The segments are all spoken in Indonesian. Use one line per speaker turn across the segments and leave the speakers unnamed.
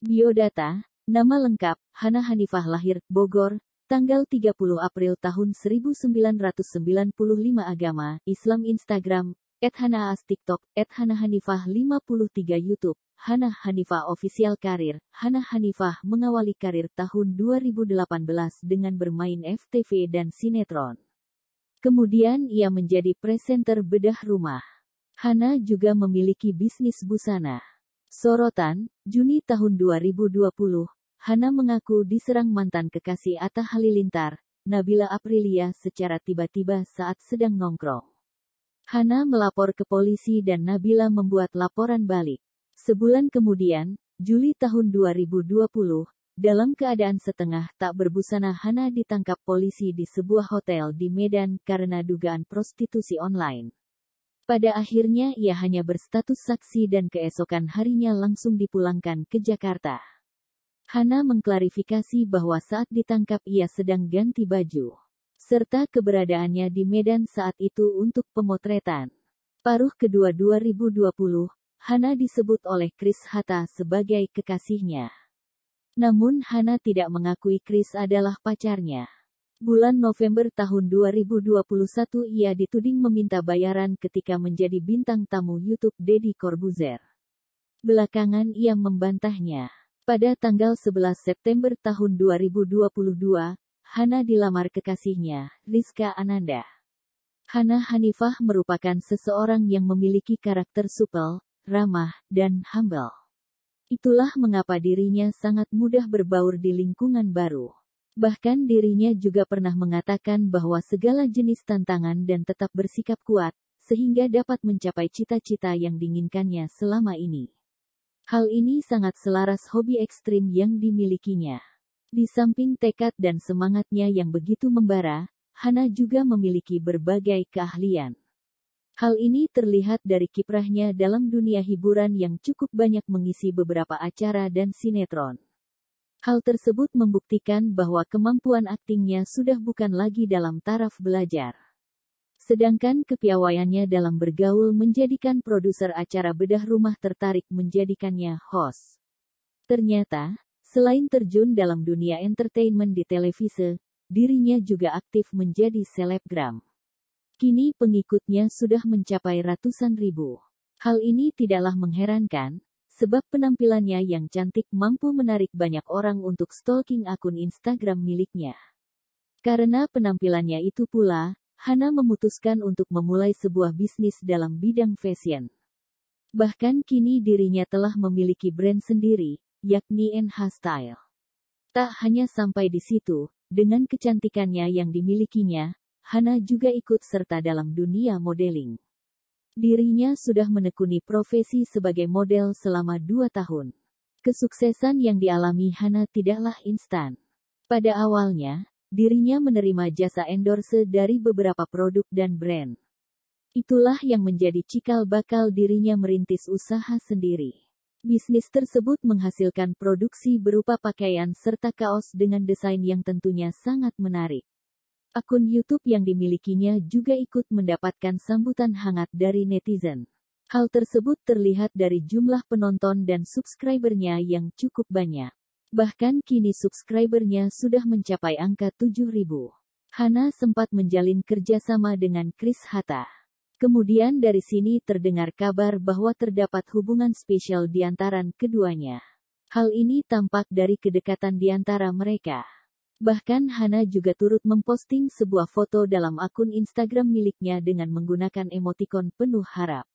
Biodata, nama lengkap, Hana Hanifah lahir, Bogor, tanggal 30 April tahun 1995 Agama, Islam Instagram, at As TikTok, at Hana Hanifah 53 YouTube, Hana Hanifah Official Karir, Hana Hanifah mengawali karir tahun 2018 dengan bermain FTV dan sinetron. Kemudian ia menjadi presenter bedah rumah. Hana juga memiliki bisnis busana. Sorotan, Juni tahun 2020, Hana mengaku diserang mantan kekasih Atta Halilintar, Nabila Aprilia secara tiba-tiba saat sedang nongkrong. Hana melapor ke polisi dan Nabila membuat laporan balik. Sebulan kemudian, Juli tahun 2020, dalam keadaan setengah tak berbusana Hana ditangkap polisi di sebuah hotel di Medan karena dugaan prostitusi online. Pada akhirnya ia hanya berstatus saksi dan keesokan harinya langsung dipulangkan ke Jakarta. Hana mengklarifikasi bahwa saat ditangkap ia sedang ganti baju, serta keberadaannya di Medan saat itu untuk pemotretan. Paruh kedua 2020, Hana disebut oleh Chris Hatta sebagai kekasihnya. Namun Hana tidak mengakui Chris adalah pacarnya. Bulan November tahun 2021 ia dituding meminta bayaran ketika menjadi bintang tamu YouTube Deddy Corbuzier. Belakangan ia membantahnya. Pada tanggal 11 September tahun 2022, Hana dilamar kekasihnya, Rizka Ananda. Hana Hanifah merupakan seseorang yang memiliki karakter supel, ramah, dan humble. Itulah mengapa dirinya sangat mudah berbaur di lingkungan baru. Bahkan dirinya juga pernah mengatakan bahwa segala jenis tantangan dan tetap bersikap kuat, sehingga dapat mencapai cita-cita yang diinginkannya selama ini. Hal ini sangat selaras hobi ekstrim yang dimilikinya. Di samping tekad dan semangatnya yang begitu membara, Hana juga memiliki berbagai keahlian. Hal ini terlihat dari kiprahnya dalam dunia hiburan yang cukup banyak mengisi beberapa acara dan sinetron. Hal tersebut membuktikan bahwa kemampuan aktingnya sudah bukan lagi dalam taraf belajar. Sedangkan kepiawaiannya dalam bergaul menjadikan produser acara bedah rumah tertarik menjadikannya host. Ternyata, selain terjun dalam dunia entertainment di televisi, dirinya juga aktif menjadi selebgram. Kini pengikutnya sudah mencapai ratusan ribu. Hal ini tidaklah mengherankan, sebab penampilannya yang cantik mampu menarik banyak orang untuk stalking akun Instagram miliknya. Karena penampilannya itu pula, Hana memutuskan untuk memulai sebuah bisnis dalam bidang fashion. Bahkan kini dirinya telah memiliki brand sendiri, yakni NH Style. Tak hanya sampai di situ, dengan kecantikannya yang dimilikinya, Hana juga ikut serta dalam dunia modeling. Dirinya sudah menekuni profesi sebagai model selama dua tahun. Kesuksesan yang dialami Hana tidaklah instan. Pada awalnya, dirinya menerima jasa endorse dari beberapa produk dan brand. Itulah yang menjadi cikal bakal dirinya merintis usaha sendiri. Bisnis tersebut menghasilkan produksi berupa pakaian serta kaos dengan desain yang tentunya sangat menarik. Akun YouTube yang dimilikinya juga ikut mendapatkan sambutan hangat dari netizen. Hal tersebut terlihat dari jumlah penonton dan subscribernya yang cukup banyak. Bahkan kini subscribernya sudah mencapai angka 7000. Hana sempat menjalin kerjasama dengan Chris Hatta. Kemudian dari sini terdengar kabar bahwa terdapat hubungan spesial di antara keduanya. Hal ini tampak dari kedekatan di antara mereka. Bahkan Hana juga turut memposting sebuah foto dalam akun Instagram miliknya dengan menggunakan emotikon penuh harap.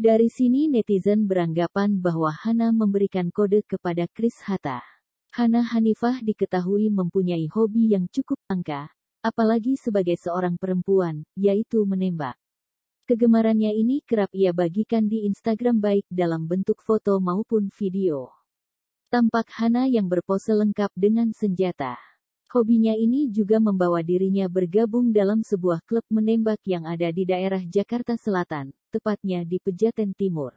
Dari sini netizen beranggapan bahwa Hana memberikan kode kepada Chris Hatta. Hana Hanifah diketahui mempunyai hobi yang cukup angka, apalagi sebagai seorang perempuan, yaitu menembak. Kegemarannya ini kerap ia bagikan di Instagram baik dalam bentuk foto maupun video. Tampak Hana yang berpose lengkap dengan senjata. Hobinya ini juga membawa dirinya bergabung dalam sebuah klub menembak yang ada di daerah Jakarta Selatan, tepatnya di Pejaten Timur.